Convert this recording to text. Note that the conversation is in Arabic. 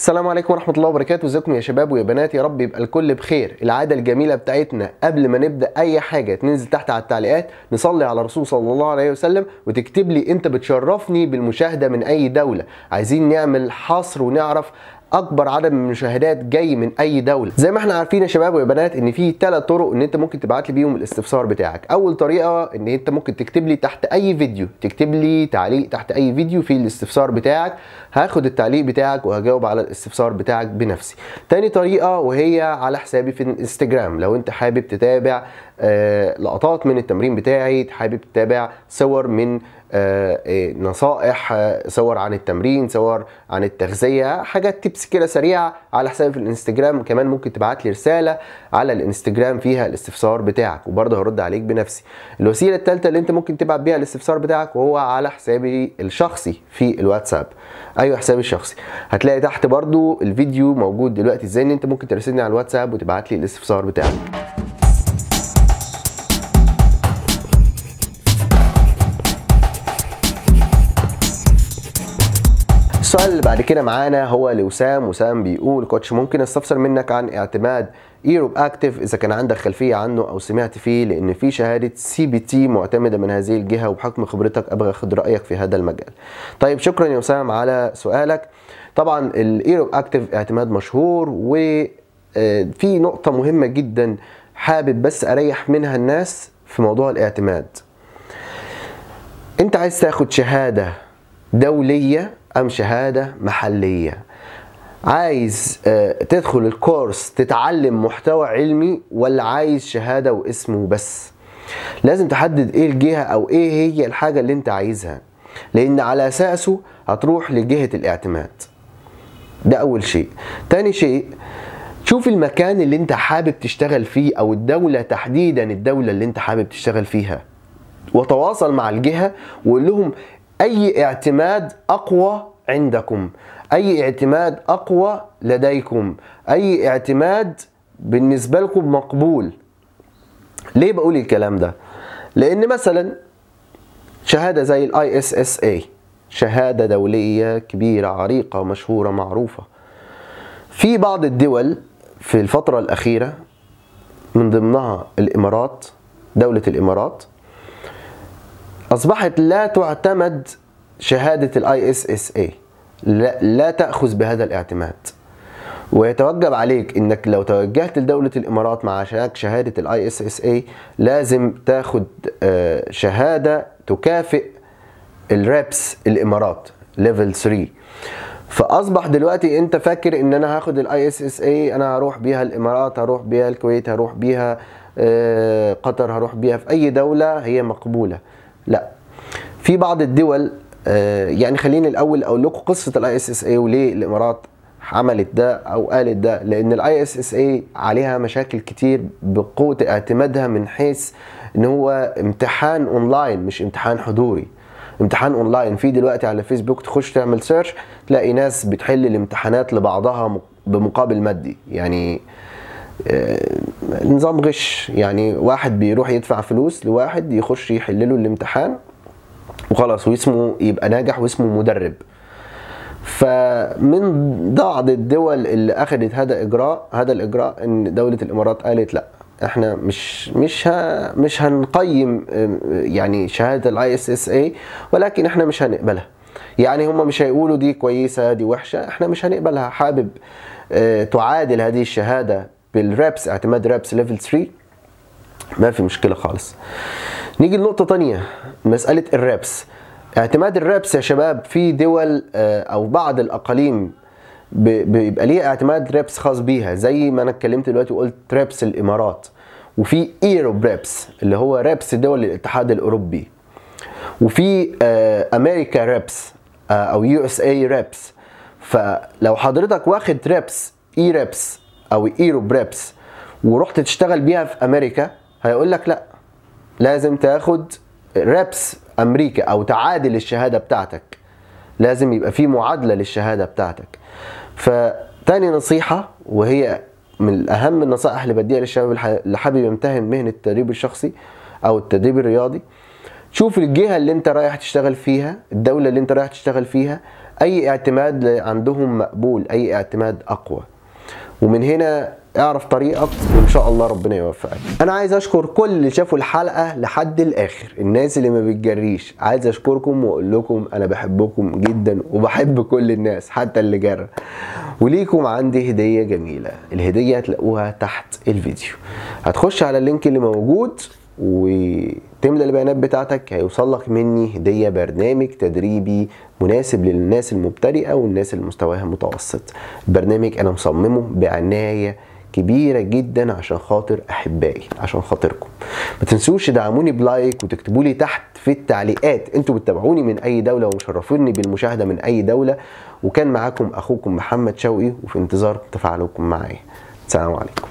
السلام عليكم ورحمه الله وبركاته ازيكم يا شباب ويا بنات يا رب يبقى الكل بخير العاده الجميله بتاعتنا قبل ما نبدا اي حاجه تنزل تحت على التعليقات نصلي على الرسول صلى الله عليه وسلم وتكتب لي انت بتشرفني بالمشاهده من اي دوله عايزين نعمل حصر ونعرف اكبر عدد من المشاهدات جاي من اي دوله زي ما احنا عارفين يا شباب ويا بنات ان في ثلاث طرق ان انت ممكن تبعت لي بيهم الاستفسار بتاعك اول طريقه ان انت ممكن تكتب لي تحت اي فيديو تكتب لي تعليق تحت اي فيديو فيه الاستفسار بتاعك هاخد التعليق بتاعك وهجاوب على الاستفسار بتاعك بنفسي تاني طريقه وهي على حسابي في الانستجرام لو انت حابب تتابع آه، لقطات من التمرين بتاعي حابب تتابع صور من آه، آه، نصائح صور عن التمرين صور عن التغذية حاجات تبس كده سريعة على حسابي في الانستجرام كمان ممكن تبعت لي رسالة على الانستجرام فيها الاستفسار بتاعك وبرضه هرد عليك بنفسي الوسيلة الثالثة اللي انت ممكن تبعت بيها الاستفسار بتاعك وهو على حسابي الشخصي في الواتساب ايوه حسابي الشخصي هتلاقي تحت برضه الفيديو موجود دلوقتي ازاي ان انت ممكن ترسلني على الواتساب وتبعت لي الاستفسار بتاعك السؤال اللي بعد كده معانا هو لوسام وسام بيقول كوتش ممكن استفسر منك عن اعتماد ايروب اكتف اذا كان عندك خلفيه عنه او سمعت فيه لان في شهاده سي بي تي معتمده من هذه الجهه وبحكم خبرتك ابغى اخد رايك في هذا المجال. طيب شكرا يا وسام على سؤالك. طبعا الايروب اكتف اعتماد مشهور وفي آه، نقطه مهمه جدا حابب بس اريح منها الناس في موضوع الاعتماد. انت عايز تاخد شهاده دوليه ام شهاده محليه عايز آه، تدخل الكورس تتعلم محتوى علمي ولا عايز شهاده واسم وبس لازم تحدد ايه الجهه او ايه هي الحاجه اللي انت عايزها لان على اساسه هتروح لجهه الاعتماد ده اول شيء تاني شيء شوف المكان اللي انت حابب تشتغل فيه او الدولة تحديدا الدولة اللي انت حابب تشتغل فيها وتواصل مع الجهة وقول لهم أي اعتماد أقوى عندكم أي اعتماد أقوى لديكم أي اعتماد بالنسبة لكم مقبول ليه بقول الكلام ده؟ لأن مثلا شهادة زي الاي اس اس اي شهادة دولية كبيرة عريقة مشهورة معروفة في بعض الدول في الفترة الأخيرة من ضمنها الإمارات دولة الإمارات أصبحت لا تعتمد شهادة الاي اس اس اي لا تأخذ بهذا الاعتماد ويتوجب عليك انك لو توجهت لدولة الامارات مع شهادة الاي اس اس اي لازم تاخد آه، شهادة تكافئ الرابس الامارات ليفل 3 فاصبح دلوقتي انت فاكر ان انا هاخد الاي اس اس اي انا هروح بيها الامارات هروح بيها الكويت هروح بيها آه، قطر هروح بيها في اي دولة هي مقبولة لا في بعض الدول آه، يعني خليني الاول اقول لكم قصه الاي اس اس اي وليه الامارات عملت ده او قالت ده لان الاي اس اس اي عليها مشاكل كتير بقوه اعتمادها من حيث ان هو امتحان اونلاين مش امتحان حضوري امتحان اونلاين في دلوقتي على فيسبوك تخش تعمل سيرش تلاقي ناس بتحل الامتحانات لبعضها بمقابل مادي يعني آه، نظام غش يعني واحد بيروح يدفع فلوس لواحد يخش يحل له الامتحان وخلاص واسمه يبقى ناجح واسمه مدرب فمن بعض الدول اللي اخذت هذا اجراء هذا الاجراء ان دوله الامارات قالت لا احنا مش مش ها مش هنقيم آه، يعني شهاده الاي اس اس اي ولكن احنا مش هنقبلها يعني هم مش هيقولوا دي كويسه دي وحشه احنا مش هنقبلها حابب آه، تعادل هذه الشهاده بالرابس اعتماد رابس ليفل 3 ما في مشكله خالص نيجي لنقطه تانية مساله الرابس اعتماد الرابس يا شباب في دول آه، او بعض الاقاليم بيبقى ليها اعتماد رابس خاص بيها زي ما انا اتكلمت دلوقتي وقلت رابس الامارات وفي ايروب رابس اللي هو رابس دول الاتحاد الاوروبي وفي آه، امريكا رابس آه، او يو اس اي رابس فلو حضرتك واخد رابس اي e رابس او ايرو بريبس ورحت تشتغل بيها في امريكا هيقول لك لا لازم تاخد ريبس امريكا او تعادل الشهاده بتاعتك لازم يبقى في معادله للشهاده بتاعتك فتاني نصيحه وهي من اهم النصائح اللي بديها للشباب اللي حابب يمتهن مهنه التدريب الشخصي او التدريب الرياضي شوف الجهه اللي انت رايح تشتغل فيها الدوله اللي انت رايح تشتغل فيها اي اعتماد عندهم مقبول اي اعتماد اقوى ومن هنا اعرف طريقك وان شاء الله ربنا يوفقك انا عايز اشكر كل اللي شافوا الحلقه لحد الاخر الناس اللي ما بتجريش عايز اشكركم واقول لكم انا بحبكم جدا وبحب كل الناس حتى اللي جرى وليكم عندي هديه جميله الهديه هتلاقوها تحت الفيديو هتخش على اللينك اللي موجود و تملى البيانات بتاعتك هيوصل لك مني هديه برنامج تدريبي مناسب للناس المبتدئه والناس اللي مستواها متوسط برنامج انا مصممه بعنايه كبيرة جدا عشان خاطر أحبائي عشان خاطركم ما تنسوش تدعموني بلايك وتكتبوا لي تحت في التعليقات انتوا بتتابعوني من أي دولة ومشرفيني بالمشاهدة من أي دولة وكان معاكم أخوكم محمد شوقي وفي انتظار تفاعلكم معايا السلام عليكم